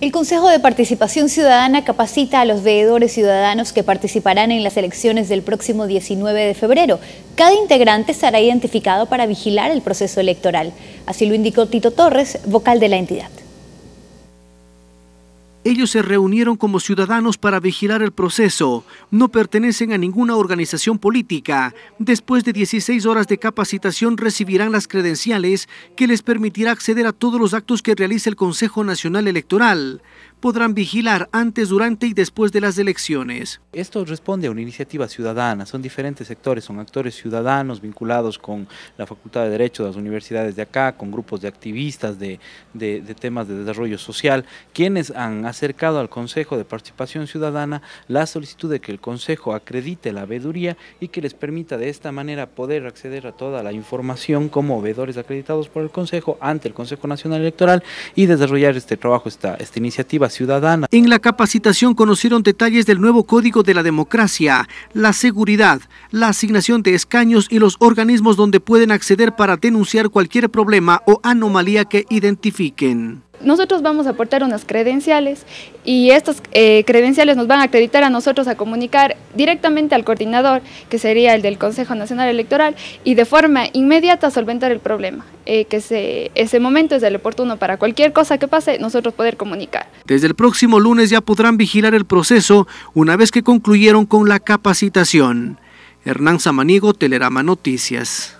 El Consejo de Participación Ciudadana capacita a los veedores ciudadanos que participarán en las elecciones del próximo 19 de febrero. Cada integrante estará identificado para vigilar el proceso electoral. Así lo indicó Tito Torres, vocal de la entidad. Ellos se reunieron como ciudadanos para vigilar el proceso. No pertenecen a ninguna organización política. Después de 16 horas de capacitación recibirán las credenciales que les permitirá acceder a todos los actos que realiza el Consejo Nacional Electoral. Podrán vigilar antes, durante y después de las elecciones. Esto responde a una iniciativa ciudadana. Son diferentes sectores, son actores ciudadanos vinculados con la Facultad de Derecho de las universidades de acá, con grupos de activistas de, de temas de desarrollo social, quienes han acercado al Consejo de Participación Ciudadana la solicitud de que el Consejo acredite la veeduría y que les permita de esta manera poder acceder a toda la información como veedores acreditados por el Consejo ante el Consejo Nacional Electoral y desarrollar este trabajo, esta, esta iniciativa ciudadana. En la capacitación conocieron detalles del nuevo Código de la Democracia, la seguridad, la asignación de escaños y los organismos donde pueden acceder para denunciar cualquier problema o anomalía que identifiquen. Nosotros vamos a aportar unas credenciales y estas eh, credenciales nos van a acreditar a nosotros a comunicar directamente al coordinador, que sería el del Consejo Nacional Electoral, y de forma inmediata solventar el problema, eh, que ese momento es el oportuno para cualquier cosa que pase, nosotros poder comunicar. Desde el próximo lunes ya podrán vigilar el proceso una vez que concluyeron con la capacitación. Hernán Samaniego, Telerama Noticias.